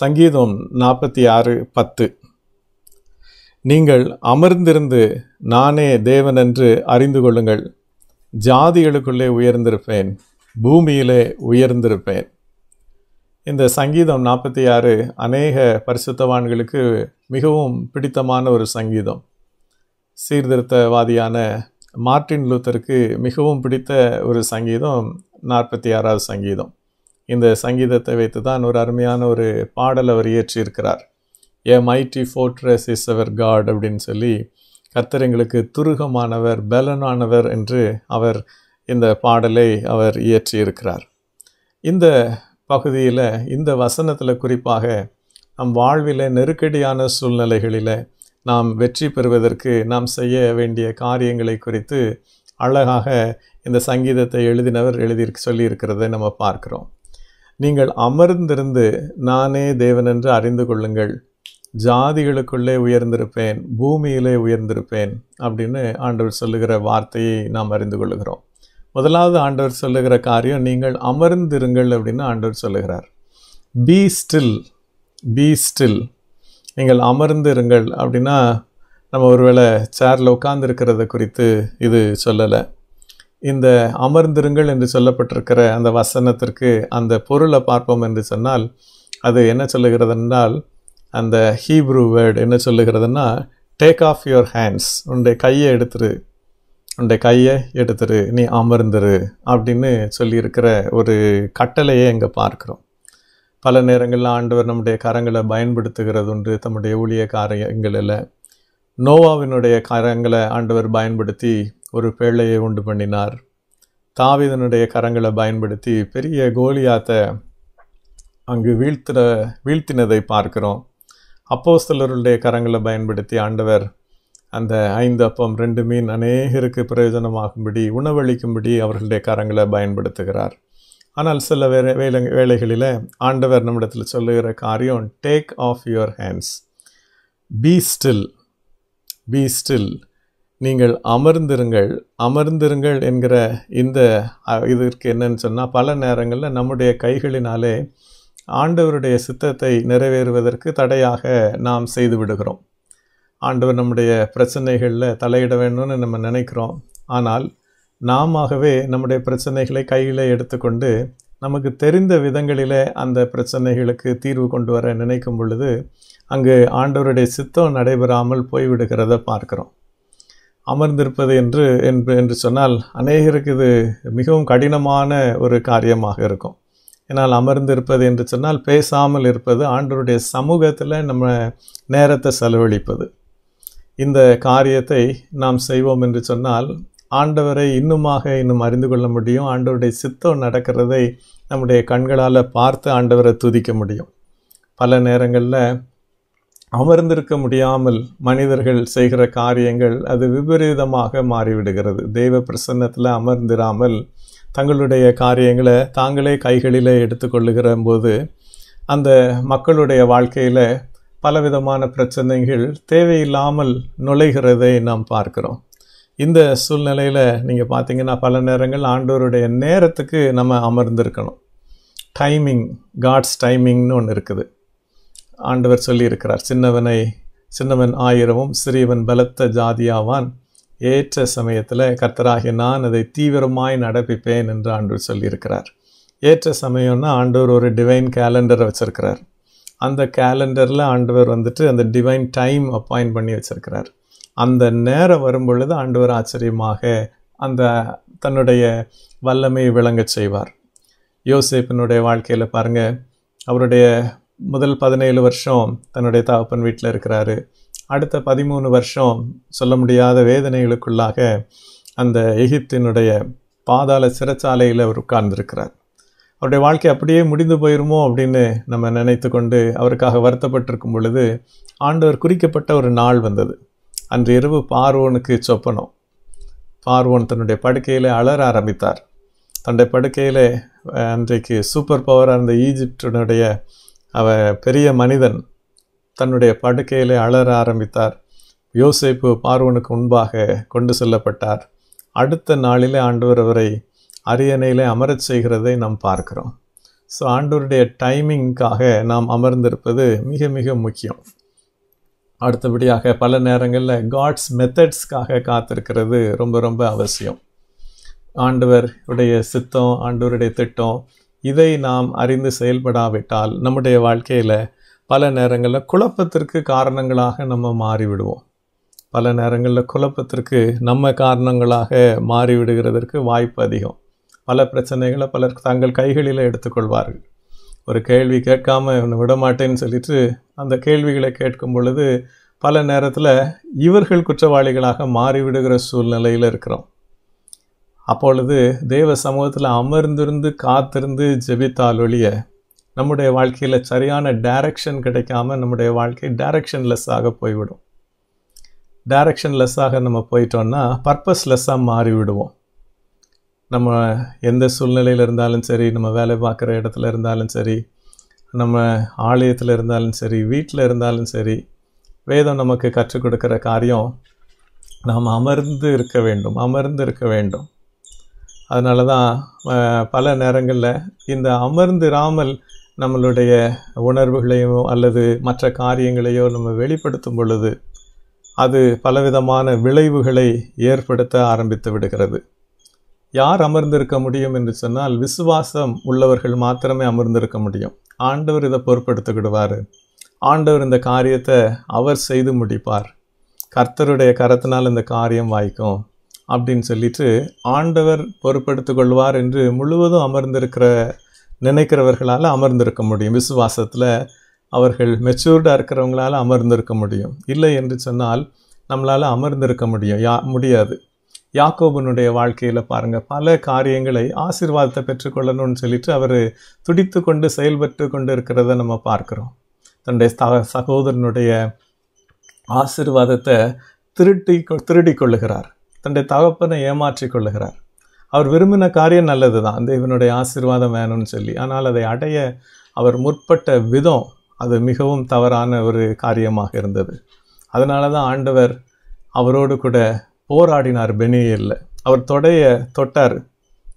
சங்கீதம் நாற்பத்தி ஆறு பத்து நீங்கள் அமர்ந்திருந்து நானே தேவன் என்று அறிந்து கொள்ளுங்கள் ஜாதிகளுக்குள்ளே உயர்ந்திருப்பேன் பூமியிலே உயர்ந்திருப்பேன் இந்த சங்கீதம் நாற்பத்தி ஆறு அநேக பரிசுத்தவான்களுக்கு மிகவும் பிடித்தமான ஒரு சங்கீதம் சீர்திருத்தவாதியான மார்ட்டின் லூத்தருக்கு மிகவும் பிடித்த ஒரு சங்கீதம் நாற்பத்தி ஆறாவது சங்கீதம் இந்த சங்கீதத்தை வைத்து தான் ஒரு அருமையான ஒரு பாடல் அவர் இயற்றியிருக்கிறார் a mighty fortress is our God அப்படின்னு சொல்லி கர்த்தர் எங்களுக்கு துருகமானவர் பலனானவர் என்று அவர் இந்த பாடலை அவர் இயற்றியிருக்கிறார் இந்த பகுதியில் இந்த வசனத்தில் குறிப்பாக நம் வாழ்வில் நெருக்கடியான சூழ்நிலைகளில் நாம் வெற்றி பெறுவதற்கு நாம் செய்ய வேண்டிய காரியங்களை குறித்து அழகாக இந்த சங்கீதத்தை எழுதினவர் எழுதி சொல்லியிருக்கிறத நம்ம பார்க்குறோம் நீங்கள் அமர்ந்திருந்து நானே தேவன் என்று அறிந்து கொள்ளுங்கள் ஜாதிகளுக்குள்ளே உயர்ந்திருப்பேன் பூமியிலே உயர்ந்திருப்பேன் அப்படின்னு ஆண்டவர் சொல்லுகிற வார்த்தையை நாம் அறிந்து கொள்ளுகிறோம் முதலாவது ஆண்டவர் சொல்லுகிற காரியம் நீங்கள் அமர்ந்திருங்கள் அப்படின்னு ஆண்டவர் சொல்லுகிறார் பி ஸ்டில் பி ஸ்டில் நீங்கள் அமர்ந்திருங்கள் அப்படின்னா நம்ம ஒருவேளை சேரில் உட்கார்ந்துருக்கிறத குறித்து இது சொல்லலை இந்த அமர்ந்திருங்கள் என்று சொல்லப்பட்டிருக்கிற அந்த வசனத்திற்கு அந்த பொருளை பார்ப்போம் என்று சொன்னால் அது என்ன சொல்லுகிறது என்றால் அந்த ஹீப்ரூ வேர்டு என்ன சொல்லுகிறதுன்னா டேக் ஆஃப் யுவர் ஹேண்ட்ஸ் உன்னுடைய கையை எடுத்துரு உன்னுடைய கையை எடுத்துரு நீ அமர்ந்துரு அப்படின்னு சொல்லியிருக்கிற ஒரு கட்டளையை இங்கே பார்க்குறோம் பல நேரங்களில் ஆண்டவர் நம்முடைய கரங்களை பயன்படுத்துகிறது உண்டு தம்முடைய ஊழிய காரியங்களில் நோவாவினுடைய கரங்களை ஆண்டவர் பயன்படுத்தி ஒரு பேழையை உண்டு பண்ணினார் தாவிதனுடைய கரங்களை பயன்படுத்தி பெரிய கோலியாத்தை அங்கு வீழ்த்துற வீழ்த்தினதை பார்க்கிறோம் அப்போ சிலருடைய கரங்களை பயன்படுத்தி ஆண்டவர் அந்த ஐந்து அப்பம் ரெண்டு மீன் அநேகருக்கு பிரயோஜனமாகும்படி உணவளிக்கும்படி அவர்களுடைய கரங்களை பயன்படுத்துகிறார் ஆனால் சில வேலை வேலை வேலைகளில் ஆண்டவர் நம்மிடத்தில் சொல்லுகிற காரியம் take off your hands be still be still நீங்கள் அமர்ந்திருங்கள் அமர்ந்திருங்கள் என்கிற இந்த இதற்கு என்னன்னு சொன்னால் பல நேரங்களில் நம்முடைய கைகளினாலே ஆண்டவருடைய சித்தத்தை நிறைவேறுவதற்கு தடையாக நாம் செய்து விடுகிறோம் ஆண்டவர் நம்முடைய பிரச்சனைகளில் தலையிட வேணும்னு நம்ம நினைக்கிறோம் ஆனால் நாமவே நம்முடைய பிரச்சனைகளை கையில் எடுத்துக்கொண்டு நமக்கு தெரிந்த விதங்களிலே அந்த பிரச்சனைகளுக்கு தீர்வு கொண்டு வர நினைக்கும் பொழுது அங்கு ஆண்டவருடைய சித்தம் நடைபெறாமல் போய்விடுகிறத பார்க்குறோம் அமர்ந்திருப்பது என்று என்று சொன்னால் அநேகருக்கு இது மிகவும் கடினமான ஒரு காரியமாக இருக்கும் ஏன்னால் அமர்ந்திருப்பது என்று சொன்னால் பேசாமல் இருப்பது ஆண்டருடைய சமூகத்தில் நம்ம நேரத்தை செலவழிப்பது இந்த காரியத்தை நாம் செய்வோம் என்று சொன்னால் ஆண்டவரை இன்னுமாக இன்னும் அறிந்து கொள்ள முடியும் ஆண்டவருடைய சித்தம் நடக்கிறதை நம்முடைய கண்களால் பார்த்து ஆண்டவரை துதிக்க முடியும் பல நேரங்களில் அமர்ந்திருக்க முடியாமல் மனிதர்கள் செய்கிற காரியங்கள் அது விபரீதமாக மாறிவிடுகிறது தெய்வ பிரசன்னத்தில் அமர்ந்திராமல் தங்களுடைய காரியங்களை தாங்களே கைகளில் எடுத்துக்கொள்ளுகிற போது அந்த மக்களுடைய வாழ்க்கையில் பலவிதமான பிரச்சனைகள் தேவையில்லாமல் நுழைகிறதை நாம் பார்க்குறோம் இந்த சூழ்நிலையில் நீங்கள் பார்த்தீங்கன்னா பல நேரங்கள் ஆண்டோருடைய நேரத்துக்கு நம்ம அமர்ந்திருக்கணும் டைமிங் காட்ஸ் டைமிங்னு ஒன்று இருக்குது ஆண்டவர் சொல்லியிருக்கிறார் சின்னவனை சின்னவன் ஆயிரமும் சிறியவன் பலத்த ஜாதியாவான் ஏற்ற சமயத்தில் கர்த்தராகி நான் அதை தீவிரமாய் நடப்பிப்பேன் என்று ஆண்டவர் சொல்லியிருக்கிறார் ஏற்ற சமயம்னா ஆண்டவர் ஒரு டிவைன் கேலண்டரை வச்சுருக்கிறார் அந்த கேலண்டரில் ஆண்டவர் வந்துட்டு அந்த டிவைன் டைம் அப்பாயின்ட் பண்ணி வச்சுருக்கிறார் அந்த நேரம் வரும் பொழுது ஆண்டவர் ஆச்சரியமாக அந்த தன்னுடைய வல்லமையை விளங்கச் செய்வார் யோசேப்பினுடைய வாழ்க்கையில் பாருங்கள் அவருடைய முதல் பதினேழு வருஷம் தன்னுடைய தகப்பன் வீட்டில் இருக்கிறாரு அடுத்த பதிமூணு வருஷம் சொல்ல முடியாத வேதனைகளுக்குள்ளாக அந்த எகிப்தினுடைய பாதாள சிறைச்சாலையில் அவர் உட்கார்ந்துருக்கிறார் அவருடைய வாழ்க்கை அப்படியே முடிந்து போயிருமோ அப்படின்னு நம்ம நினைத்து கொண்டு அவருக்காக வருத்தப்பட்டிருக்கும் பொழுது ஆண்டவர் குறிக்கப்பட்ட ஒரு நாள் வந்தது அன்று இரவு பார்வோனுக்கு சொப்பனம் பார்வோன் தன்னுடைய படுக்கையில் அலற ஆரம்பித்தார் தன்னுடைய படுக்கையில் அன்றைக்கு சூப்பர் பவராக இருந்த ஈஜிப்டினுடைய அவர் பெரிய மனிதன் தன்னுடைய படுக்கையிலே அலற ஆரம்பித்தார் யோசிப்பு பார்வனுக்கு முன்பாக கொண்டு செல்லப்பட்டார் அடுத்த நாளிலே ஆண்டவர் அவரை அரியணையிலே அமரச் செய்கிறதை நாம் பார்க்கிறோம் ஸோ ஆண்டவருடைய டைமிங்க்காக நாம் அமர்ந்திருப்பது மிக மிக முக்கியம் அடுத்தபடியாக பல நேரங்களில் காட்ஸ் மெத்தட்ஸ்க்காக காத்திருக்கிறது ரொம்ப ரொம்ப அவசியம் ஆண்டவர் உடைய சித்தம் ஆண்டவருடைய திட்டம் இதை நாம் அறிந்து செயல்படாவிட்டால் நம்முடைய வாழ்க்கையில் பல நேரங்களில் குழப்பத்திற்கு காரணங்களாக நம்ம மாறிவிடுவோம் பல நேரங்களில் குழப்பத்திற்கு நம்ம காரணங்களாக மாறிவிடுகிறதற்கு வாய்ப்பு அதிகம் பல பிரச்சனைகளை பலர் தங்கள் கைகளில் எடுத்துக்கொள்வார்கள் ஒரு கேள்வி கேட்காம ஒன்று விடமாட்டேன்னு சொல்லிட்டு அந்த கேள்விகளை கேட்கும் பொழுது பல நேரத்தில் இவர்கள் குற்றவாளிகளாக மாறிவிடுகிற சூழ்நிலையில் இருக்கிறோம் அப்பொழுது தேவ சமூகத்தில் அமர்ந்திருந்து காத்திருந்து ஜெபித்தால் ஒழிய நம்முடைய வாழ்க்கையில் சரியான டைரக்ஷன் கிடைக்காம நம்முடைய வாழ்க்கை டைரக்ஷன்லெஸ்ஸாக போய்விடும் டைரக்ஷன்லெஸ்ஸாக நம்ம பர்பஸ் பர்பஸ்லெஸ்ஸாக மாறிவிடுவோம் நம்ம எந்த சூழ்நிலையில் இருந்தாலும் சரி நம்ம வேலை பார்க்குற இடத்துல இருந்தாலும் சரி நம்ம ஆலயத்தில் இருந்தாலும் சரி வீட்டில் இருந்தாலும் சரி வேதம் நமக்கு கற்றுக் கொடுக்குற காரியம் நாம் அமர்ந்து இருக்க வேண்டும் அமர்ந்து இருக்க வேண்டும் அதனால தான் பல நேரங்களில் இந்த அமர்ந்திராமல் நம்மளுடைய உணர்வுகளையோ அல்லது மற்ற காரியங்களையோ நம்ம வெளிப்படுத்தும் பொழுது அது பலவிதமான விளைவுகளை ஏற்படுத்த ஆரம்பித்து விடுகிறது யார் அமர்ந்திருக்க முடியும் என்று சொன்னால் விசுவாசம் உள்ளவர்கள் மாத்திரமே அமர்ந்திருக்க முடியும் ஆண்டவர் இதை பொருட்படுத்திக்கிடுவார் ஆண்டவர் இந்த காரியத்தை அவர் செய்து முடிப்பார் கர்த்தருடைய கரத்தினால் இந்த காரியம் வாய்க்கும் அப்படின்னு சொல்லிட்டு ஆண்டவர் பொறுப்படுத்திக் கொள்வார் என்று முழுவதும் அமர்ந்திருக்கிற நினைக்கிறவர்களால் அமர்ந்திருக்க முடியும் விசுவாசத்தில் அவர்கள் மெச்சூர்டாக இருக்கிறவங்களால் அமர்ந்திருக்க முடியும் இல்லை என்று சொன்னால் நம்மளால் அமர்ந்திருக்க முடியும் யா முடியாது யாக்கோபனுடைய வாழ்க்கையில் பாருங்கள் பல காரியங்களை ஆசீர்வாதத்தை பெற்றுக்கொள்ளணும்னு சொல்லிட்டு அவர் துடித்து கொண்டு செயல்பட்டு கொண்டு இருக்கிறத நம்ம பார்க்குறோம் தன்னுடைய சகோதரனுடைய ஆசீர்வாதத்தை திருட்டி திருடி கொள்ளுகிறார் தன்னுடைய தகப்பனை ஏமாற்றி கொள்ளுகிறார் அவர் விரும்பின காரியம் நல்லது தான் அந்த இவனுடைய ஆசீர்வாதம் வேணும்னு சொல்லி ஆனால் அதை அடைய அவர் முற்பட்ட விதம் அது மிகவும் தவறான ஒரு காரியமாக இருந்தது அதனால தான் ஆண்டவர் அவரோடு கூட போராடினார் பெனியில் அவர் தொடைய தொட்டார்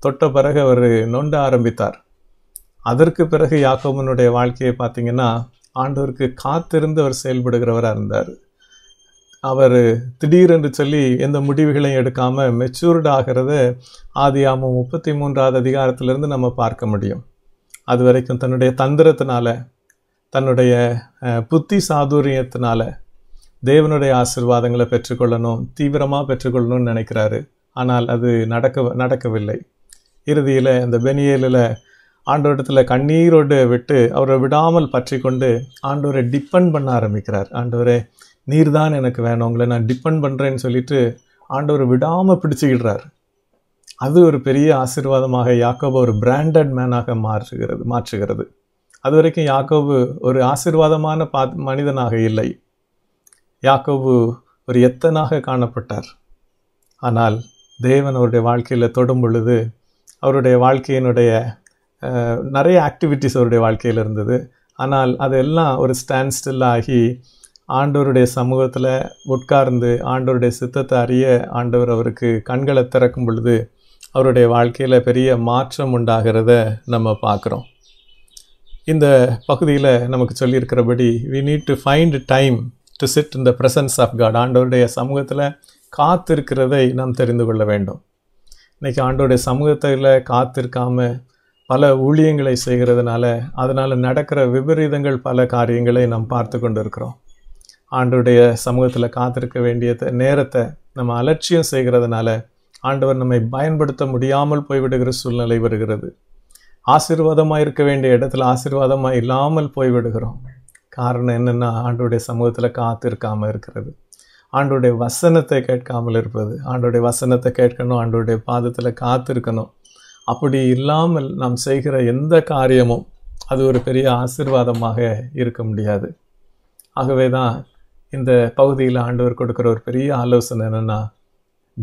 தொட்ட பிறகு அவர் நொண்ட ஆரம்பித்தார் அதற்கு பிறகு யாக்கோமனுடைய வாழ்க்கையை பார்த்தீங்கன்னா ஆண்டவருக்கு காத்திருந்து அவர் செயல்படுகிறவராக இருந்தார் அவர் திடீரென்று சொல்லி எந்த முடிவுகளையும் எடுக்காமல் மெச்சூர்டு ஆகிறத ஆமாம் முப்பத்தி மூன்றாவது அதிகாரத்திலிருந்து நம்ம பார்க்க முடியும் அது வரைக்கும் தன்னுடைய தந்திரத்தினால தன்னுடைய புத்தி சாதுரியத்தினால தேவனுடைய ஆசிர்வாதங்களை பெற்றுக்கொள்ளணும் தீவிரமாக பெற்றுக்கொள்ளணும்னு நினைக்கிறாரு ஆனால் அது நடக்க நடக்கவில்லை இறுதியில் அந்த பெனியலில் ஆண்டோட்டத்தில் கண்ணீரோடு விட்டு அவரை விடாமல் பற்றி கொண்டு ஆண்டோரை டிப்பெண்ட் பண்ண ஆரம்பிக்கிறார் ஆண்டோரை நீர் தான் எனக்கு வேணும் உங்களை நான் டிபெண்ட் பண்ணுறேன்னு சொல்லிட்டு ஆண்டவர் விடாமல் பிடிச்சிக்கிடுறார் அது ஒரு பெரிய ஆசீர்வாதமாக யாக்கோபு ஒரு பிராண்டட் மேனாக மாற்றுகிறது மாற்றுகிறது அது வரைக்கும் யாக்கோபு ஒரு ஆசிர்வாதமான பா மனிதனாக இல்லை யாக்கோபு ஒரு எத்தனாக காணப்பட்டார் ஆனால் தேவன் அவருடைய வாழ்க்கையில் தொடும் பொழுது அவருடைய வாழ்க்கையினுடைய நிறைய ஆக்டிவிட்டிஸ் அவருடைய வாழ்க்கையில் இருந்தது ஆனால் அதெல்லாம் ஒரு ஸ்டாண்ட் ஸ்டில் ஆகி ஆண்டவருடைய சமூகத்தில் உட்கார்ந்து ஆண்டவருடைய சித்தத்தை அறிய ஆண்டவர் அவருக்கு கண்களை திறக்கும் பொழுது அவருடைய வாழ்க்கையில் பெரிய மாற்றம் உண்டாகிறத நம்ம பார்க்குறோம் இந்த பகுதியில் நமக்கு சொல்லியிருக்கிறபடி we need to find time to sit in the presence of God ஆண்டவருடைய சமூகத்தில் காத்திருக்கிறதை நாம் தெரிந்து கொள்ள வேண்டும் இன்றைக்கி ஆண்டோடைய சமூகத்தில் காத்திருக்காமல் பல ஊழியங்களை செய்கிறதுனால அதனால் நடக்கிற விபரீதங்கள் பல காரியங்களை நாம் பார்த்து கொண்டு இருக்கிறோம் ஆண்டுடைய சமூகத்தில் காத்திருக்க வேண்டிய நேரத்தை நம்ம அலட்சியம் செய்கிறதுனால ஆண்டவர் நம்மை பயன்படுத்த முடியாமல் போய்விடுகிற சூழ்நிலை வருகிறது ஆசீர்வாதமாக இருக்க வேண்டிய இடத்துல ஆசீர்வாதமாக இல்லாமல் போய்விடுகிறோம் காரணம் என்னென்னா ஆண்டுடைய சமூகத்தில் காத்திருக்காமல் இருக்கிறது ஆண்டுடைய வசனத்தை கேட்காமல் இருப்பது ஆண்டுடைய வசனத்தை கேட்கணும் ஆண்டுடைய பாதத்தில் காத்திருக்கணும் அப்படி இல்லாமல் நாம் செய்கிற எந்த காரியமும் அது ஒரு பெரிய ஆசிர்வாதமாக இருக்க முடியாது ஆகவே தான் இந்த பகுதியில் ஆண்டவர் கொடுக்குற ஒரு பெரிய ஆலோசனை என்னென்னா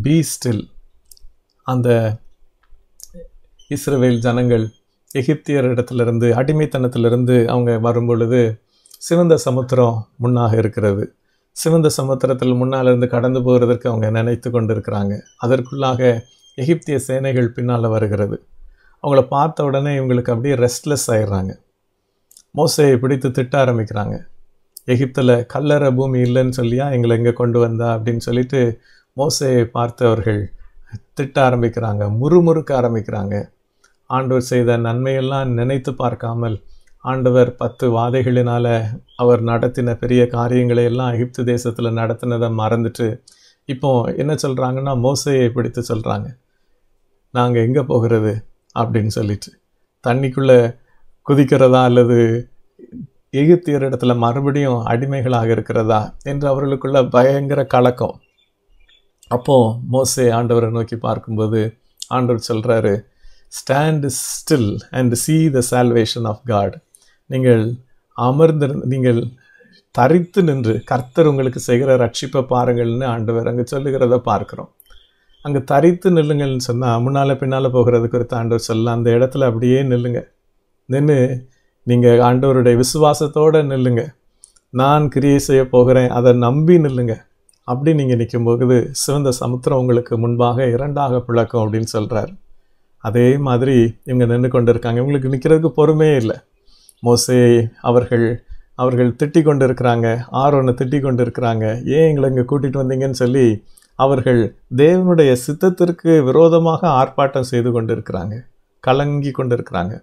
பி ஸ்டில் அந்த இஸ்ரேல் ஜனங்கள் இடத்துலேருந்து அடிமைத்தனத்திலிருந்து அவங்க வரும்பொழுது சிவந்த சமுத்திரம் முன்னாக இருக்கிறது சிவந்த சமுத்திரத்தில் முன்னாலிருந்து கடந்து போகிறதற்கு அவங்க நினைத்து கொண்டு இருக்கிறாங்க அதற்குள்ளாக எகிப்திய சேனைகள் பின்னால் வருகிறது அவங்கள பார்த்த உடனே இவங்களுக்கு அப்படியே ரெஸ்ட்லெஸ் ஆயிடுறாங்க மோசையை பிடித்து திட்ட ஆரம்பிக்கிறாங்க எகிப்தில் கல்லற பூமி இல்லைன்னு சொல்லியா எங்களை எங்கே கொண்டு வந்தா அப்படின்னு சொல்லிட்டு மோசையை பார்த்தவர்கள் திட்ட ஆரம்பிக்கிறாங்க முறுமுறுக்க ஆரம்பிக்கிறாங்க ஆண்டவர் செய்த நன்மையெல்லாம் நினைத்து பார்க்காமல் ஆண்டவர் பத்து வாதைகளினால் அவர் நடத்தின பெரிய காரியங்களை எல்லாம் எகிப்து தேசத்தில் நடத்தினதை மறந்துட்டு இப்போ என்ன சொல்கிறாங்கன்னா மோசையை பிடித்து சொல்கிறாங்க நாங்கள் எங்கே போகிறது அப்படின்னு சொல்லிட்டு தண்ணிக்குள்ளே குதிக்கிறதா அல்லது எகிப்தியர் இடத்துல மறுபடியும் அடிமைகளாக இருக்கிறதா என்று அவர்களுக்குள்ள பயங்கர கலக்கம் அப்போது மோசே ஆண்டவரை நோக்கி பார்க்கும்போது ஆண்டவர் சொல்கிறாரு stand still and see the salvation of God நீங்கள் அமர்ந்து நீங்கள் தரித்து நின்று கர்த்தர் உங்களுக்கு செய்கிற ரட்சிப்பை பாருங்கள்னு ஆண்டவர் அங்கே சொல்லுகிறத பார்க்குறோம் அங்கே தரித்து நில்லுங்கள்னு சொன்னால் முன்னால் பின்னால் போகிறது குறித்து ஆண்டவர் சொல்லலாம் அந்த இடத்துல அப்படியே நில்லுங்க நின்று நீங்கள் ஆண்டவருடைய விசுவாசத்தோடு நில்லுங்க நான் கிரியை செய்ய போகிறேன் அதை நம்பி நில்லுங்க அப்படி நீங்கள் நிற்கும்போது சிவந்த சமுத்திரம் உங்களுக்கு முன்பாக இரண்டாக பிளக்கும் அப்படின்னு சொல்கிறார் அதே மாதிரி இவங்க நின்று கொண்டு இருக்காங்க இவங்களுக்கு நிற்கிறதுக்கு பொறுமையே இல்லை மோசே அவர்கள் அவர்கள் திட்டி கொண்டு இருக்கிறாங்க ஆரோனை திட்டி கொண்டு இருக்கிறாங்க ஏன் எங்களை இங்கே கூட்டிகிட்டு வந்தீங்கன்னு சொல்லி அவர்கள் தேவனுடைய சித்தத்திற்கு விரோதமாக ஆர்ப்பாட்டம் செய்து கொண்டு இருக்கிறாங்க கலங்கி கொண்டு இருக்கிறாங்க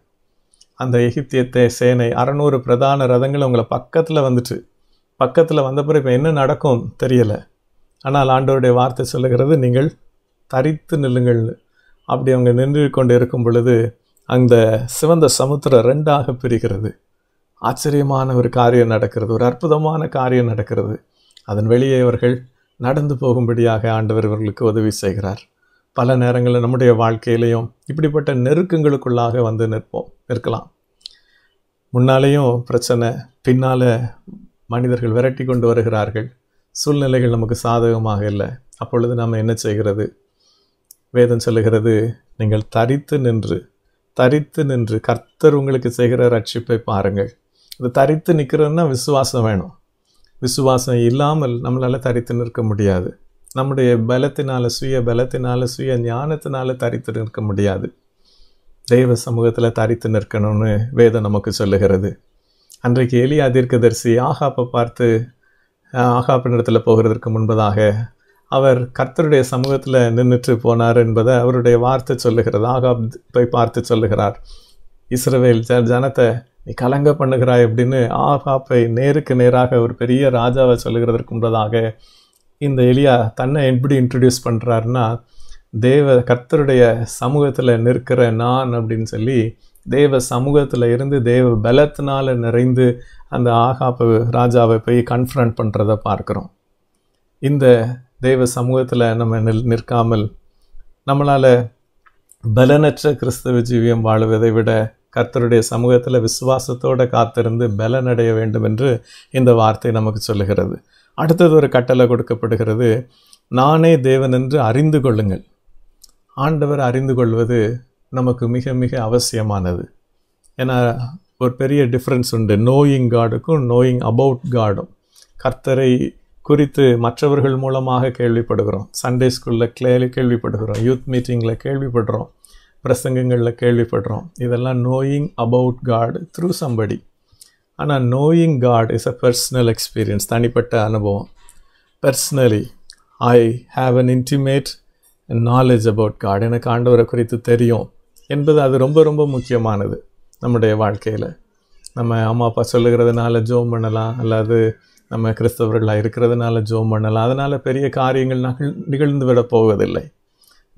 அந்த எகிப்திய சேனை அறநூறு பிரதான ரதங்கள் அவங்கள பக்கத்தில் வந்துட்டு பக்கத்தில் வந்த இப்போ என்ன நடக்கும் தெரியலை ஆனால் ஆண்டோருடைய வார்த்தை சொல்லுகிறது நீங்கள் தரித்து நில்லுங்கள் அப்படி அவங்க நின்று கொண்டு இருக்கும் பொழுது அந்த சிவந்த சமுத்திரம் ரெண்டாக பிரிகிறது ஆச்சரியமான ஒரு காரியம் நடக்கிறது ஒரு அற்புதமான காரியம் நடக்கிறது அதன் வெளியே அவர்கள் நடந்து போகும்படியாக ஆண்டவர் இவர்களுக்கு உதவி செய்கிறார் பல நேரங்களில் நம்முடைய வாழ்க்கையிலையும் இப்படிப்பட்ட நெருக்கங்களுக்குள்ளாக வந்து நிற்போம் நிற்கலாம் முன்னாலேயும் பிரச்சனை பின்னால் மனிதர்கள் விரட்டி கொண்டு வருகிறார்கள் சூழ்நிலைகள் நமக்கு சாதகமாக இல்லை அப்பொழுது நாம் என்ன செய்கிறது வேதம் சொல்லுகிறது நீங்கள் தரித்து நின்று தரித்து நின்று கர்த்தர் உங்களுக்கு செய்கிற ரட்சிப்பை பாருங்கள் இது தரித்து நிற்கிறோன்னா விசுவாசம் வேணும் விசுவாசம் இல்லாமல் நம்மளால் தரித்து நிற்க முடியாது நம்முடைய பலத்தினால் சுய பலத்தினால் சுய ஞானத்தினால் தரித்து நிற்க முடியாது தெய்வ சமூகத்தில் தரித்து நிற்கணும்னு வேதம் நமக்கு சொல்லுகிறது அன்றைக்கு எலியா தீர்க்கதரிசி ஆகாப்பை பார்த்து ஆகாப்பினிடத்தில் போகிறதற்கு முன்பதாக அவர் கர்த்தருடைய சமூகத்தில் நின்றுட்டு போனார் என்பதை அவருடைய வார்த்தை சொல்லுகிறது ஆகாப் போய் பார்த்து சொல்லுகிறார் இஸ்ரவேல் ஜ ஜனத்தை நீ கலங்க பண்ணுகிறாய் அப்படின்னு ஆகாப்பை நேருக்கு நேராக ஒரு பெரிய ராஜாவை சொல்லுகிறதற்கு முன்பதாக இந்த எலியா தன்னை எப்படி இன்ட்ரடியூஸ் பண்ணுறாருன்னா தேவ கர்த்தருடைய சமூகத்தில் நிற்கிற நான் அப்படின்னு சொல்லி தேவ சமூகத்தில் இருந்து தேவ பலத்தினால் நிறைந்து அந்த ஆகாப்பு ராஜாவை போய் கன்ஃபரண்ட் பண்ணுறத பார்க்குறோம் இந்த தெய்வ சமூகத்தில் நம்ம நில் நிற்காமல் நம்மளால் பலனற்ற கிறிஸ்தவ ஜீவியம் வாழ்வதை விட கர்த்தருடைய சமூகத்தில் விசுவாசத்தோடு காத்திருந்து பலனடைய வேண்டும் என்று இந்த வார்த்தை நமக்கு சொல்லுகிறது அடுத்தது ஒரு கட்டளை கொடுக்கப்படுகிறது நானே தேவன் என்று அறிந்து கொள்ளுங்கள் ஆண்டவர் அறிந்து கொள்வது நமக்கு மிக மிக அவசியமானது ஏன்னா ஒரு பெரிய டிஃப்ரென்ஸ் உண்டு நோயிங் காடுக்கும் நோயிங் அபவுட் காடும் கர்த்தரை குறித்து மற்றவர்கள் மூலமாக கேள்விப்படுகிறோம் சண்டே ஸ்கூலில் கிளே கேள்விப்படுகிறோம் யூத் மீட்டிங்கில் கேள்விப்படுறோம் பிரசங்கங்களில் கேள்விப்படுறோம் இதெல்லாம் knowing about God through somebody ஆனால் knowing God is a personal experience தனிப்பட்ட அனுபவம் personally I have an intimate knowledge about God எனக்கு ஆண்டவரை குறித்து தெரியும் என்பது அது ரொம்ப ரொம்ப முக்கியமானது நம்முடைய வாழ்க்கையில் நம்ம அம்மா அப்பா சொல்லுகிறதுனால ஜோம் பண்ணலாம் அல்லது நம்ம கிறிஸ்தவர்களாக இருக்கிறதுனால ஜோம் பண்ணலாம் அதனால் பெரிய காரியங்கள் நகழ் நிகழ்ந்து விட போவதில்லை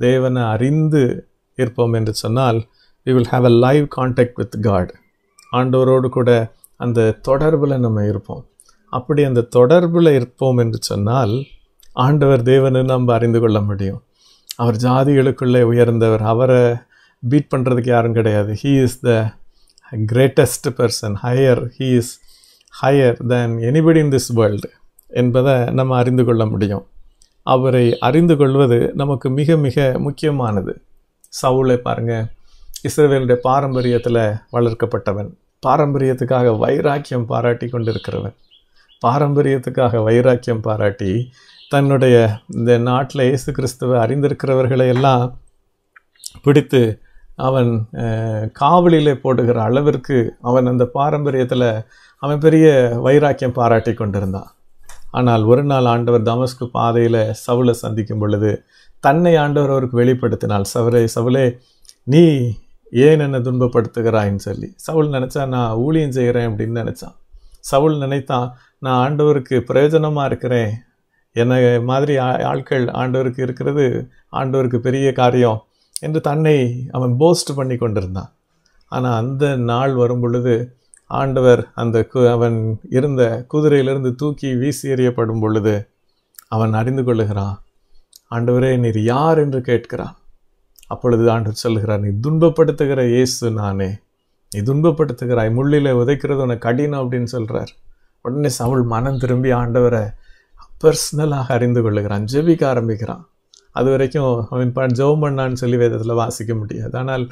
தேவனை அறிந்து இருப்போம் என்று சொன்னால் we will have a live contact with God ஆண்டவரோடு கூட அந்த தொடர்பில் நம்ம இருப்போம் அப்படி அந்த தொடர்பில் இருப்போம் என்று சொன்னால் ஆண்டவர் தேவனை நம்ம அறிந்து கொள்ள முடியும் அவர் ஜாதிகளுக்குள்ளே உயர்ந்தவர் அவரை பீட் பண்ணுறதுக்கு யாரும் கிடையாது he is the greatest person higher he is higher than anybody in this world என்பதை நம்ம அறிந்து கொள்ள முடியும் அவரை அறிந்து கொள்வது நமக்கு மிக மிக முக்கியமானது சவுளை பாருங்கள் இஸ்ரேவேலுடைய பாரம்பரியத்தில் வளர்க்கப்பட்டவன் பாரம்பரியத்துக்காக வைராக்கியம் பாராட்டி கொண்டிருக்கிறவன் பாரம்பரியத்துக்காக வைராக்கியம் பாராட்டி தன்னுடைய இந்த நாட்டில் இயேசு கிறிஸ்துவை அறிந்திருக்கிறவர்களை எல்லாம் பிடித்து அவன் காவலிலே போடுகிற அளவிற்கு அவன் அந்த பாரம்பரியத்தில் அவன் பெரிய வைராக்கியம் பாராட்டி கொண்டிருந்தான் ஆனால் ஒரு நாள் ஆண்டவர் தமஸ்கு பாதையில் சவுளை சந்திக்கும் பொழுது தன்னை ஆண்டவர் அவருக்கு வெளிப்படுத்தினால் சவரே சவுலே நீ ஏன் என்னை துன்பப்படுத்துகிறாயின்னு சொல்லி சவுல் நினச்சா நான் ஊழியம் செய்கிறேன் அப்படின்னு நினச்சான் சவுல் நினைத்தான் நான் ஆண்டவருக்கு பிரயோஜனமாக இருக்கிறேன் என்னை மாதிரி ஆட்கள் ஆண்டவருக்கு இருக்கிறது ஆண்டவருக்கு பெரிய காரியம் என்று தன்னை அவன் போஸ்ட் பண்ணி கொண்டிருந்தான் ஆனால் அந்த நாள் வரும் பொழுது ஆண்டவர் அந்த கு அவன் இருந்த குதிரையிலிருந்து தூக்கி வீசி எறியப்படும் பொழுது அவன் அறிந்து கொள்ளுகிறான் ஆண்டவரே நீர் யார் என்று கேட்கிறான் அப்பொழுது ஆண்டு சொல்கிறார் நீ துன்பப்படுத்துகிற இயேசு நானே நீ துன்பப்படுத்துகிறாய் முள்ளில் உதைக்கிறது உனக்கு கடினம் அப்படின்னு சொல்கிறார் உடனே சவுள் மனம் திரும்பி ஆண்டவரை பர்சனலாக அறிந்து கொள்ளுகிறான் ஜெபிக்க ஆரம்பிக்கிறான் அது வரைக்கும் அவன் ப ஜெபம் பண்ணான்னு சொல்லி வேதத்தில் வாசிக்க முடியாது ஆனால்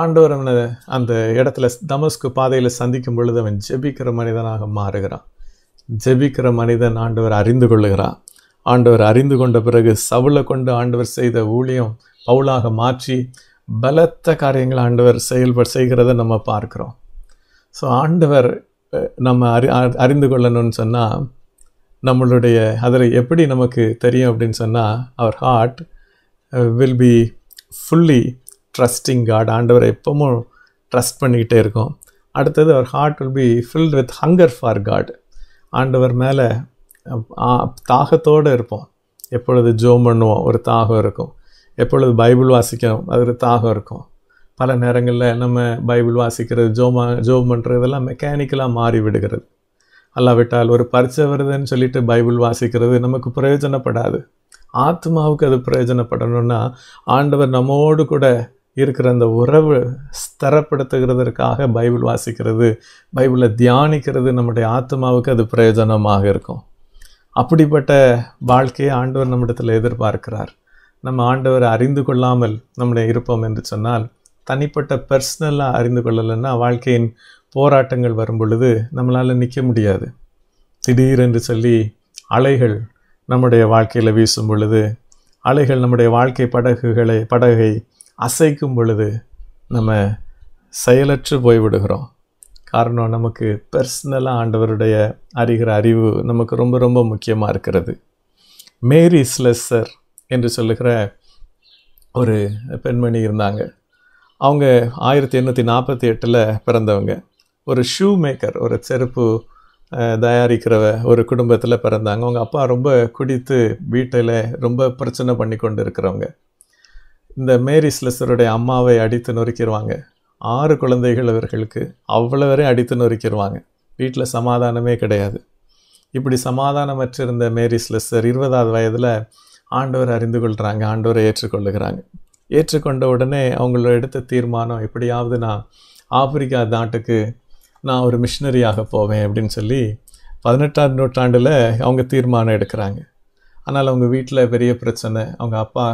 ஆண்டவர் அவனை அந்த இடத்துல தமஸ்கு பாதையில் சந்திக்கும் பொழுது அவன் ஜெபிக்கிற மனிதனாக மாறுகிறான் ஜெபிக்கிற மனிதன் ஆண்டவர் அறிந்து கொள்ளுகிறான் ஆண்டவர் அறிந்து கொண்ட பிறகு சவுளை கொண்டு ஆண்டவர் செய்த ஊழியம் பவுலாக மாற்றி பலத்த காரியங்களை ஆண்டவர் செயல்பட செய்கிறத நம்ம பார்க்குறோம் ஸோ ஆண்டவர் நம்ம அறி அறிந்து கொள்ளணும்னு சொன்னால் நம்மளுடைய அதில் எப்படி நமக்கு தெரியும் அப்படின்னு சொன்னால் அவர் heart will be fully trusting God ஆண்டவரை எப்பவும் ட்ரஸ்ட் பண்ணிக்கிட்டே இருக்கும் அடுத்தது அவர் heart will be filled with hunger for God ஆண்டவர் மேலே தாகத்தோடு இருப்போம் எப்பொழுது ஜோம் பண்ணுவோம் ஒரு தாகம் இருக்கும் எப்பொழுது பைபிள் வாசிக்கணும் அது தாகம் இருக்கும் பல நேரங்களில் நம்ம பைபிள் வாசிக்கிறது ஜோமா ஜோம் பண்ணுறது இதெல்லாம் மெக்கானிக்கலாக மாறி விடுகிறது அல்லாவிட்டால் ஒரு பரிச்சை வருதுன்னு சொல்லிட்டு பைபிள் வாசிக்கிறது நமக்கு பிரயோஜனப்படாது ஆத்மாவுக்கு அது பிரயோஜனப்படணும்னா ஆண்டவர் நம்மோடு கூட இருக்கிற அந்த உறவு ஸ்தரப்படுத்துகிறதற்காக பைபிள் வாசிக்கிறது பைபிளை தியானிக்கிறது நம்முடைய ஆத்மாவுக்கு அது பிரயோஜனமாக இருக்கும் அப்படிப்பட்ட வாழ்க்கையை ஆண்டவர் நம்மிடத்தில் எதிர்பார்க்கிறார் நம்ம ஆண்டவரை அறிந்து கொள்ளாமல் நம்முடைய இருப்போம் என்று சொன்னால் தனிப்பட்ட பர்சனலாக அறிந்து கொள்ளலைன்னா வாழ்க்கையின் போராட்டங்கள் வரும் பொழுது நம்மளால் நிற்க முடியாது திடீரென்று சொல்லி அலைகள் நம்முடைய வாழ்க்கையில் வீசும் பொழுது அலைகள் நம்முடைய வாழ்க்கை படகுகளை படகை அசைக்கும் பொழுது நம்ம செயலற்று போய்விடுகிறோம் காரணம் நமக்கு பர்சனலாக ஆண்டவருடைய அறிகிற அறிவு நமக்கு ரொம்ப ரொம்ப முக்கியமாக இருக்கிறது மேரி ஸ்லெஸ்ஸர் என்று சொல்லுகிற ஒரு பெண்மணி இருந்தாங்க அவங்க ஆயிரத்தி எண்ணூற்றி நாற்பத்தி எட்டில் பிறந்தவங்க ஒரு ஷூ மேக்கர் ஒரு செருப்பு தயாரிக்கிறவ ஒரு குடும்பத்தில் பிறந்தாங்க அவங்க அப்பா ரொம்ப குடித்து வீட்டில் ரொம்ப பிரச்சனை பண்ணி கொண்டு இருக்கிறவங்க இந்த மேரி ஸ்லெஸருடைய அம்மாவை அடித்து நொறுக்கிடுவாங்க ஆறு குழந்தைகள் இவர்களுக்கு அவ்வளோ வரையும் அடித்து நொறுக்கிடுவாங்க வீட்டில் சமாதானமே கிடையாது இப்படி சமாதானமற்றிருந்த மேரி ஸ்லெஸர் இருபதாவது வயதில் ஆண்டவர் அறிந்து கொள்கிறாங்க ஆண்டவரை ஏற்றுக்கொள்ளுகிறாங்க ஏற்றுக்கொண்ட உடனே அவங்கள எடுத்த தீர்மானம் எப்படியாவது நான் ஆப்பிரிக்கா நாட்டுக்கு நான் ஒரு மிஷினரியாக போவேன் அப்படின்னு சொல்லி பதினெட்டாம் நூற்றாண்டில் அவங்க தீர்மானம் எடுக்கிறாங்க ஆனால் அவங்க வீட்டில் பெரிய பிரச்சனை அவங்க அப்பா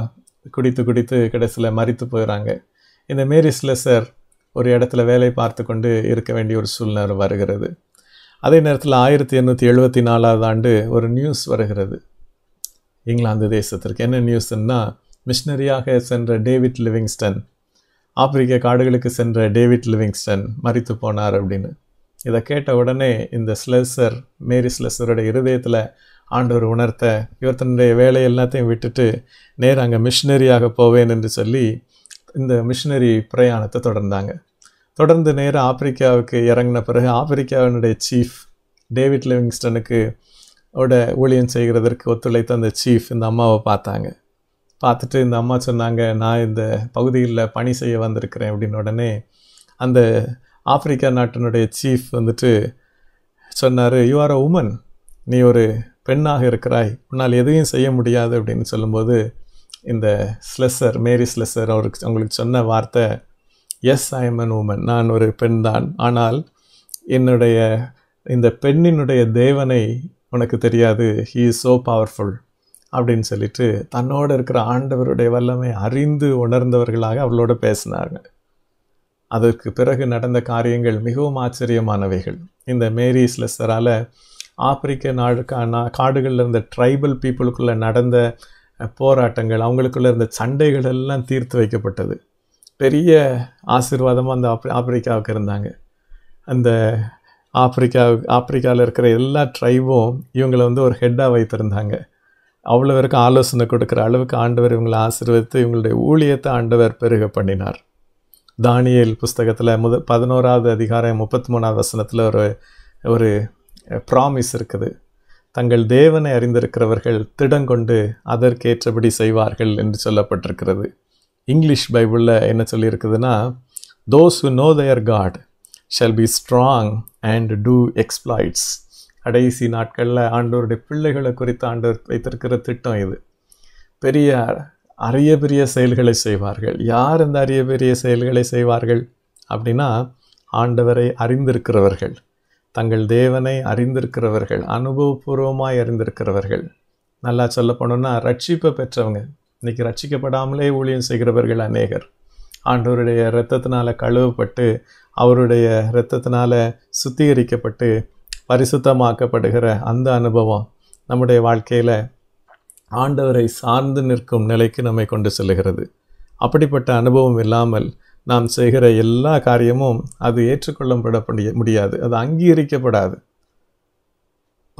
குடித்து குடித்து கடைசியில் மறித்து போயிடுறாங்க இந்த மேரி சார் ஒரு இடத்துல வேலை பார்த்து கொண்டு இருக்க வேண்டிய ஒரு சூழ்நிலை வருகிறது அதே நேரத்தில் ஆயிரத்தி எண்ணூற்றி எழுபத்தி நாலாவது ஆண்டு ஒரு நியூஸ் வருகிறது இங்கிலாந்து தேசத்திற்கு என்ன நியூஸ்னா மிஷினரியாக சென்ற டேவிட் லிவிங்ஸ்டன் ஆப்பிரிக்க காடுகளுக்கு சென்ற டேவிட் லிவிங்ஸ்டன் மறித்து போனார் அப்படின்னு இதை கேட்ட உடனே இந்த ஸ்லெசர் மேரி ஸ்லெஸ்ஸருடைய இருதயத்தில் ஆண்டவர் உணர்த்த இவர் தன்னுடைய வேலை எல்லாத்தையும் விட்டுட்டு நேர் அங்கே மிஷினரியாக போவேன் என்று சொல்லி இந்த மிஷினரி பிரயாணத்தை தொடர்ந்தாங்க தொடர்ந்து நேராக ஆப்பிரிக்காவுக்கு இறங்கின பிறகு ஆப்பிரிக்காவினுடைய சீஃப் டேவிட் லிவிங்ஸ்டனுக்கு ஓட ஊழியம் செய்கிறதற்கு ஒத்துழைத்த அந்த சீஃப் இந்த அம்மாவை பார்த்தாங்க பார்த்துட்டு இந்த அம்மா சொன்னாங்க நான் இந்த பகுதியில் பணி செய்ய வந்திருக்கிறேன் அப்படின்னு உடனே அந்த ஆப்பிரிக்கா நாட்டினுடைய சீஃப் வந்துட்டு சொன்னார் யூ ஆர் அ உமன் நீ ஒரு பெண்ணாக இருக்கிறாய் உன்னால் எதையும் செய்ய முடியாது அப்படின்னு சொல்லும்போது இந்த ஸ்லெஸர் மேரி ஸ்லெஸ்ஸர் அவருக்கு அவங்களுக்கு சொன்ன வார்த்தை yes I am an woman நான் ஒரு பெண் தான் ஆனால் என்னுடைய இந்த பெண்ணினுடைய தேவனை உனக்கு தெரியாது ஹீ இஸ் ஸோ பவர்ஃபுல் அப்படின்னு சொல்லிட்டு தன்னோடு இருக்கிற ஆண்டவருடைய வல்லமை அறிந்து உணர்ந்தவர்களாக அவளோட பேசினாங்க அதற்கு பிறகு நடந்த காரியங்கள் மிகவும் ஆச்சரியமானவைகள் இந்த மேரி ஸ்லெஸ்டரால் ஆப்பிரிக்க நாடு காடுகளில் இருந்த ட்ரைபல் பீப்புளுக்குள்ளே நடந்த போராட்டங்கள் அவங்களுக்குள்ளே இருந்த சண்டைகள் எல்லாம் தீர்த்து வைக்கப்பட்டது பெரிய ஆசீர்வாதமாக அந்த ஆப்ரி ஆப்பிரிக்காவுக்கு இருந்தாங்க அந்த ஆப்பிரிக்கா ஆப்பிரிக்காவில் இருக்கிற எல்லா ட்ரைபும் இவங்களை வந்து ஒரு ஹெட்டாக வைத்திருந்தாங்க அவ்வளோ பேருக்கு ஆலோசனை கொடுக்குற அளவுக்கு ஆண்டவர் இவங்களை ஆசீர்வதித்து இவங்களுடைய ஊழியத்தை ஆண்டவர் பெருக பண்ணினார் தானியல் புஸ்தகத்தில் முத பதினோராவது அதிகாரம் முப்பத்தி மூணாவது வசனத்தில் ஒரு ஒரு ப்ராமிஸ் இருக்குது தங்கள் தேவனை அறிந்திருக்கிறவர்கள் திடங்கொண்டு அதற்கேற்றபடி செய்வார்கள் என்று சொல்லப்பட்டிருக்கிறது இங்கிலீஷ் பைபிளில் என்ன சொல்லியிருக்குதுன்னா those who know their God shall be strong and do exploits கடைசி நாட்களில் ஆண்டோருடைய பிள்ளைகளை குறித்து ஆண்டவர் வைத்திருக்கிற திட்டம் இது பெரிய அரிய பெரிய செயல்களை செய்வார்கள் யார் இந்த அரிய பெரிய செயல்களை செய்வார்கள் அப்படின்னா ஆண்டவரை அறிந்திருக்கிறவர்கள் தங்கள் தேவனை அறிந்திருக்கிறவர்கள் அனுபவபூர்வமாய் அறிந்திருக்கிறவர்கள் நல்லா சொல்ல போனோம்னா ரட்சிப்பை பெற்றவங்க இன்றைக்கி ரட்சிக்கப்படாமலே ஊழியம் செய்கிறவர்கள் அநேகர் ஆண்டோருடைய இரத்தத்தினால் கழுவப்பட்டு அவருடைய இரத்தத்தினால் சுத்திகரிக்கப்பட்டு பரிசுத்தமாக்கப்படுகிற அந்த அனுபவம் நம்முடைய வாழ்க்கையில் ஆண்டவரை சார்ந்து நிற்கும் நிலைக்கு நம்மை கொண்டு செல்லுகிறது அப்படிப்பட்ட அனுபவம் இல்லாமல் நாம் செய்கிற எல்லா காரியமும் அது ஏற்றுக்கொள்ளப்பட முடியாது அது அங்கீகரிக்கப்படாது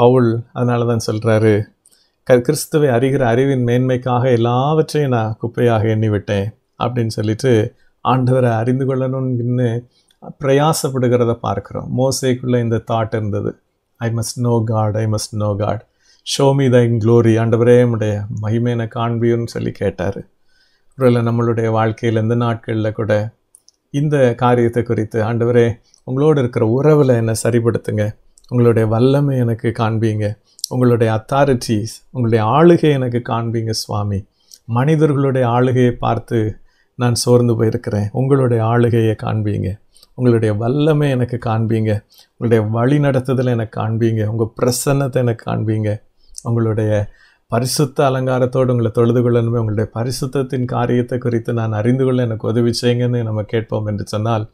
பவுல் அதனால தான் சொல்கிறாரு க கிறிஸ்துவை அறிகிற அறிவின் மேன்மைக்காக எல்லாவற்றையும் நான் குப்பையாக எண்ணிவிட்டேன் அப்படின்னு சொல்லிட்டு ஆண்டவரை அறிந்து கொள்ளணும்னு பிரயாசப்படுகிறத பார்க்குறோம் மோசைக்குள்ளே இந்த தாட் இருந்தது I must know God I must know God show me thine glory ஆண்டவரே உடைய மகிமையின காண்பியும்னு சொல்லி கேட்டார் ஒருவேளை நம்மளுடைய வாழ்க்கையில் இந்த நாட்களில் கூட இந்த காரியத்தை குறித்து ஆண்டவரே உங்களோடு இருக்கிற உறவில் என்னை சரிப்படுத்துங்க உங்களுடைய வல்லமை எனக்கு காண்பீங்க உங்களுடைய அத்தாரிட்டிஸ் உங்களுடைய ஆளுகை எனக்கு காண்பீங்க சுவாமி மனிதர்களுடைய ஆளுகையை பார்த்து நான் சோர்ந்து போயிருக்கிறேன் உங்களுடைய ஆளுகையை காண்பீங்க உங்களுடைய வல்லமை எனக்கு காண்பீங்க உங்களுடைய வழி நடத்துதலை எனக்கு காண்பீங்க உங்கள் பிரசன்னத்தை எனக்கு காண்பீங்க உங்களுடைய பரிசுத்த அலங்காரத்தோடு உங்களை தொழுது கொள்ளணுமே உங்களுடைய பரிசுத்தத்தின் காரியத்தை குறித்து நான் அறிந்து கொள்ள எனக்கு உதவி செய்யுங்கன்னு நம்ம கேட்போம் என்று சொன்னால்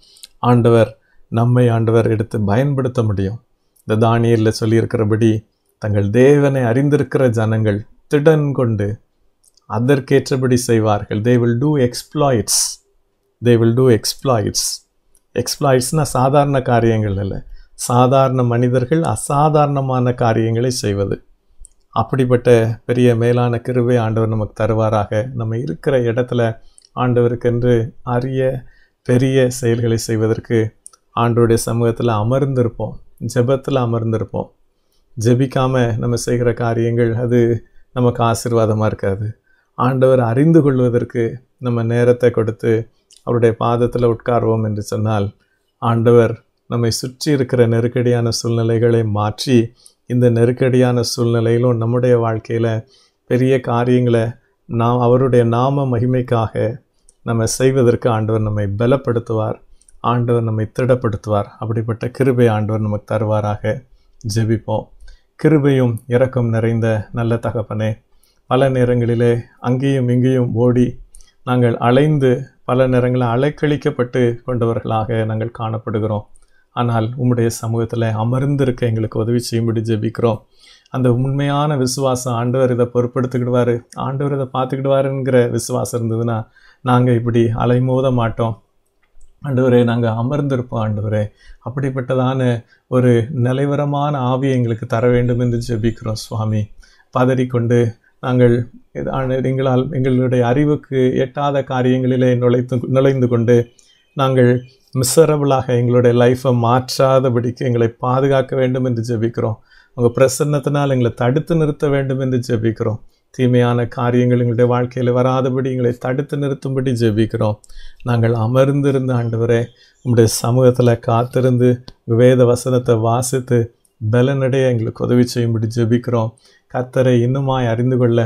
ஆண்டவர் நம்மை ஆண்டவர் எடுத்து பயன்படுத்த முடியும் இந்த தானியலில் சொல்லியிருக்கிறபடி தங்கள் தேவனை அறிந்திருக்கிற ஜனங்கள் திடன் கொண்டு அதற்கேற்றபடி செய்வார்கள் they will do exploits they will do exploits எக்ஸ்ப்ளாய்ட்ஸ்னால் சாதாரண காரியங்கள் இல்லை சாதாரண மனிதர்கள் அசாதாரணமான காரியங்களை செய்வது அப்படிப்பட்ட பெரிய மேலான கிருவை ஆண்டவர் நமக்கு தருவாராக நம்ம இருக்கிற இடத்துல ஆண்டவருக்கென்று அரிய பெரிய செயல்களை செய்வதற்கு ஆண்டோடைய சமூகத்தில் அமர்ந்திருப்போம் ஜெபத்தில் அமர்ந்திருப்போம் ஜெபிக்காமல் நம்ம செய்கிற காரியங்கள் அது நமக்கு ஆசீர்வாதமாக இருக்காது ஆண்டவர் அறிந்து கொள்வதற்கு நம்ம நேரத்தை கொடுத்து அவருடைய பாதத்தில் உட்கார்வோம் என்று சொன்னால் ஆண்டவர் நம்மை சுற்றி இருக்கிற நெருக்கடியான சூழ்நிலைகளை மாற்றி இந்த நெருக்கடியான சூழ்நிலையிலும் நம்முடைய வாழ்க்கையில் பெரிய காரியங்களை நாம் அவருடைய நாம மகிமைக்காக நம்ம செய்வதற்கு ஆண்டவர் நம்மை பலப்படுத்துவார் ஆண்டவர் நம்மை திடப்படுத்துவார் அப்படிப்பட்ட கிருபை ஆண்டவர் நமக்கு தருவாராக ஜெபிப்போம் கிருபையும் இறக்கம் நிறைந்த நல்ல தகப்பனே பல நேரங்களிலே அங்கேயும் இங்கேயும் ஓடி நாங்கள் அலைந்து பல நேரங்களில் அலைக்கழிக்கப்பட்டு கொண்டவர்களாக நாங்கள் காணப்படுகிறோம் ஆனால் உம்முடைய சமூகத்தில் அமர்ந்திருக்க எங்களுக்கு உதவி செய்யும்படி ஜெபிக்கிறோம் அந்த உண்மையான விசுவாசம் ஆண்டவர் இதை பொருட்படுத்திக்கிடுவார் ஆண்டவர் இதை பார்த்துக்கிடுவாருங்கிற விசுவாசம் இருந்ததுன்னா நாங்கள் இப்படி அலைமோத மாட்டோம் ஆண்டவரே நாங்கள் அமர்ந்திருப்போம் ஆண்டவரே அப்படிப்பட்டதான ஒரு நிலைவரமான ஆவியை எங்களுக்கு தர வேண்டும் என்று ஜெபிக்கிறோம் சுவாமி பதறிக்கொண்டு நாங்கள் எங்களால் எங்களுடைய அறிவுக்கு எட்டாத காரியங்களிலே நுழைத்து நுழைந்து கொண்டு நாங்கள் மிஸ்ஸரபிளாக எங்களுடைய லைஃப்பை மாற்றாதபடிக்கு எங்களை பாதுகாக்க வேண்டும் என்று ஜெபிக்கிறோம் உங்கள் பிரசன்னத்தினால் எங்களை தடுத்து நிறுத்த வேண்டும் என்று ஜெபிக்கிறோம் தீமையான காரியங்கள் எங்களுடைய வாழ்க்கையில் வராதபடி எங்களை தடுத்து நிறுத்தும்படி ஜெபிக்கிறோம் நாங்கள் அமர்ந்திருந்த ஆண்டவரே உங்களுடைய சமூகத்தில் காத்திருந்து வேத வசனத்தை வாசித்து பலனடைய எங்களுக்கு உதவி செய்யும்படி ஜெபிக்கிறோம் கத்தரை இன்னுமாய் அறிந்து கொள்ள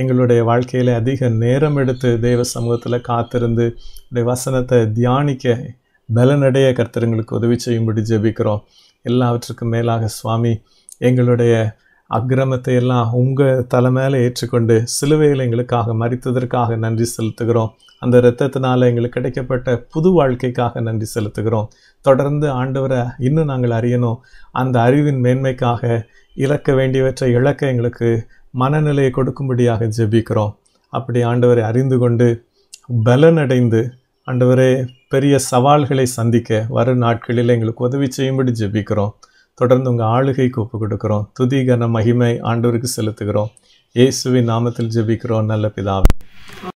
எங்களுடைய வாழ்க்கையில் அதிக நேரம் எடுத்து தெய்வ சமூகத்தில் காத்திருந்து வசனத்தை தியானிக்க பலனடைய கர்த்தருங்களுக்கு உதவி செய்யும்படி ஜெபிக்கிறோம் எல்லாவற்றுக்கும் மேலாக சுவாமி எங்களுடைய அக்கிரமத்தை எல்லாம் உங்கள் தலை மேலே ஏற்றுக்கொண்டு சிலுவையில் எங்களுக்காக மறித்ததற்காக நன்றி செலுத்துகிறோம் அந்த இரத்தத்தினால் எங்களுக்கு கிடைக்கப்பட்ட புது வாழ்க்கைக்காக நன்றி செலுத்துகிறோம் தொடர்ந்து ஆண்டவரை இன்னும் நாங்கள் அறியணும் அந்த அறிவின் மேன்மைக்காக இழக்க வேண்டியவற்றை இழக்க எங்களுக்கு மனநிலையை கொடுக்கும்படியாக ஜெபிக்கிறோம் அப்படி ஆண்டவரை அறிந்து கொண்டு பலனடைந்து ஆண்டவரே பெரிய சவால்களை சந்திக்க வரும் நாட்களில் எங்களுக்கு உதவி செய்யும்படி ஜெபிக்கிறோம் தொடர்ந்து உங்கள் ஆளுகைக்கு ஒப்பு கொடுக்குறோம் துதி கன மகிமை ஆண்டவருக்கு செலுத்துகிறோம் இயேசுவின் நாமத்தில் ஜெபிக்கிறோம் நல்ல பிதாவை